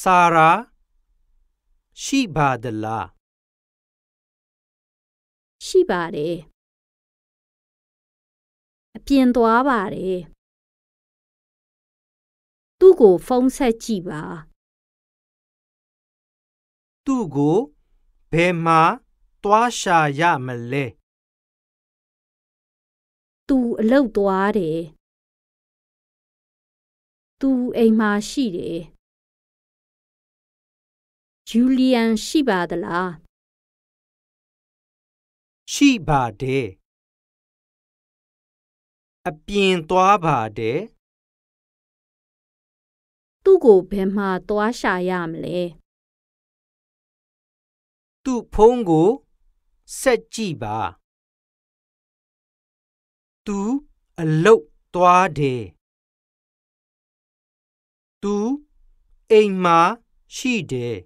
ဆာရာရှိပါသလားရှိပါတယ်အပြင်သွားပါတယ်သူ့ကိုဖုန်းဆက်ကြည့်ပါ သူ့ကိုဘယ်မှာသွားရှာရမလဲသူအလုပ်သွားတယ်သူအိမ်မှာရှိတယ်ဂျူလီယန်ရှိပါသလားရှိပါတယ်အပြင်သွားပါတယ်သူ့ကိုဘယ်မှာသွားရှာရမလဲသူ့ဖုန်းကိုဆက်ကြည့်ပါ သူအလုတ်သွားတယ်သူအိမ်မှာရှိတယ်